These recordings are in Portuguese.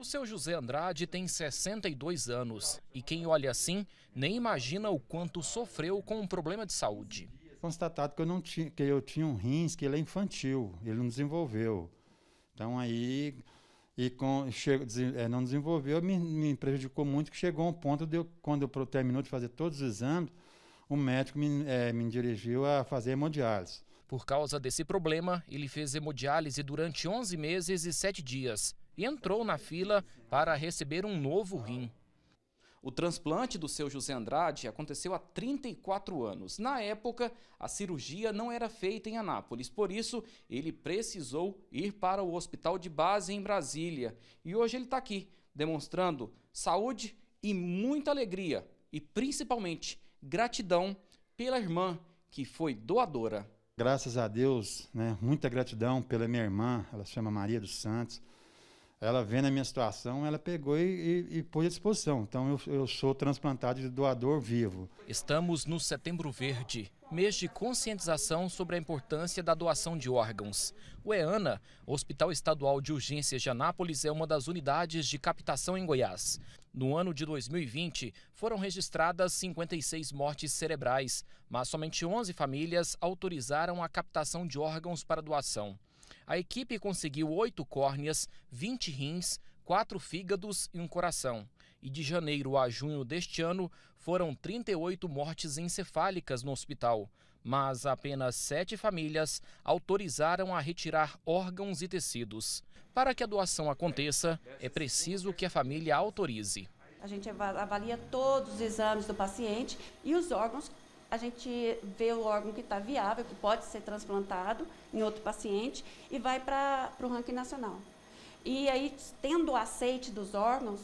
O seu José Andrade tem 62 anos e quem olha assim nem imagina o quanto sofreu com um problema de saúde. Constatado que eu, não tinha, que eu tinha um rins, que ele é infantil, ele não desenvolveu. Então aí e com, chego, eh, não desenvolveu, me, me, prejudicou muito, que chegou a um ponto de eu, quando eu terminou de fazer todos os exames, o médico me, é, me dirigiu a fazer hemodiálise. Por causa desse problema, ele fez hemodiálise durante 11 meses e 7 dias e entrou na fila para receber um novo rim. O transplante do seu José Andrade aconteceu há 34 anos. Na época, a cirurgia não era feita em Anápolis, por isso ele precisou ir para o hospital de base em Brasília. E hoje ele está aqui, demonstrando saúde e muita alegria, e principalmente gratidão pela irmã que foi doadora. Graças a Deus, né? muita gratidão pela minha irmã, ela se chama Maria dos Santos ela vendo a minha situação, ela pegou e, e, e pôs à disposição. Então eu, eu sou transplantado de doador vivo. Estamos no Setembro Verde, mês de conscientização sobre a importância da doação de órgãos. O EANA, Hospital Estadual de Urgências de Anápolis, é uma das unidades de captação em Goiás. No ano de 2020, foram registradas 56 mortes cerebrais, mas somente 11 famílias autorizaram a captação de órgãos para doação. A equipe conseguiu oito córneas, 20 rins, quatro fígados e um coração. E de janeiro a junho deste ano, foram 38 mortes encefálicas no hospital, mas apenas sete famílias autorizaram a retirar órgãos e tecidos. Para que a doação aconteça, é preciso que a família autorize. A gente avalia todos os exames do paciente e os órgãos a gente vê o órgão que está viável, que pode ser transplantado em outro paciente, e vai para o ranking nacional. E aí, tendo o aceite dos órgãos,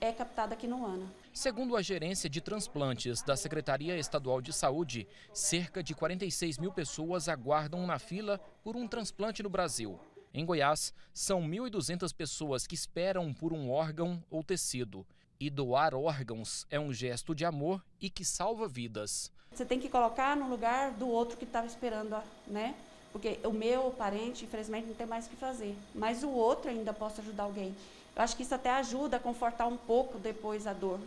é captada aqui no ANA. Segundo a gerência de transplantes da Secretaria Estadual de Saúde, cerca de 46 mil pessoas aguardam na fila por um transplante no Brasil. Em Goiás, são 1.200 pessoas que esperam por um órgão ou tecido. E doar órgãos é um gesto de amor e que salva vidas. Você tem que colocar no lugar do outro que estava tá esperando, né? Porque o meu parente, infelizmente, não tem mais o que fazer. Mas o outro ainda posso ajudar alguém. Eu acho que isso até ajuda a confortar um pouco depois a dor.